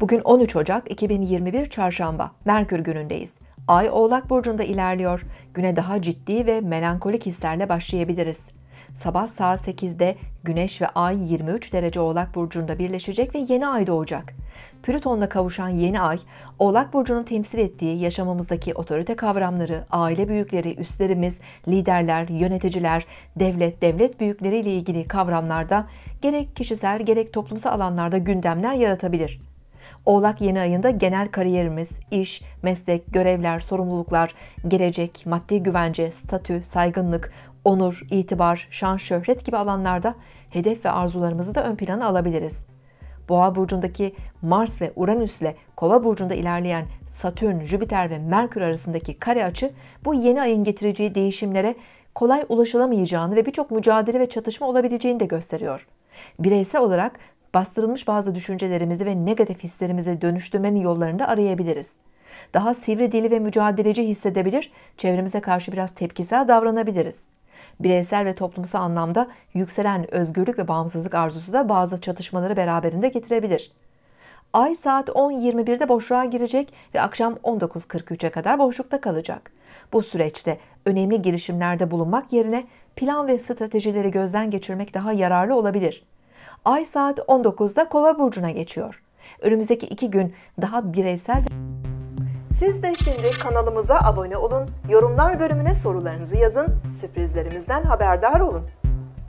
Bugün 13 Ocak 2021 Çarşamba, Merkür günündeyiz. Ay Oğlak Burcu'nda ilerliyor. Güne daha ciddi ve melankolik hislerle başlayabiliriz. Sabah saat 8'de Güneş ve Ay 23 derece Oğlak Burcu'nda birleşecek ve yeni ay doğacak. Plüton'la kavuşan yeni ay, Oğlak Burcu'nun temsil ettiği yaşamımızdaki otorite kavramları, aile büyükleri, üstlerimiz, liderler, yöneticiler, devlet, devlet büyükleri ile ilgili kavramlarda gerek kişisel gerek toplumsal alanlarda gündemler yaratabilir. Oğlak yeni ayında genel kariyerimiz, iş, meslek, görevler, sorumluluklar, gelecek, maddi güvence, statü, saygınlık, onur, itibar, şans, şöhret gibi alanlarda hedef ve arzularımızı da ön plana alabiliriz. Boğa burcundaki Mars ve Uranüs ile Kova burcunda ilerleyen Satürn, Jüpiter ve Merkür arasındaki kare açı bu yeni ayın getireceği değişimlere kolay ulaşılamayacağını ve birçok mücadele ve çatışma olabileceğini de gösteriyor. Bireysel olarak bastırılmış bazı düşüncelerimizi ve negatif hislerimizi dönüştürmenin yollarını da arayabiliriz. Daha sivri dili ve mücadeleci hissedebilir, çevremize karşı biraz tepkisel davranabiliriz. Bireysel ve toplumsal anlamda yükselen özgürlük ve bağımsızlık arzusu da bazı çatışmaları beraberinde getirebilir. Ay saat 10.21'de boşluğa girecek ve akşam 19.43'e kadar boşlukta kalacak. Bu süreçte önemli girişimlerde bulunmak yerine plan ve stratejileri gözden geçirmek daha yararlı olabilir. Ay saat 19'da Kova burcuna geçiyor. Önümüzdeki iki gün daha bireysel siz de şimdi kanalımıza abone olun, yorumlar bölümüne sorularınızı yazın, sürprizlerimizden haberdar olun.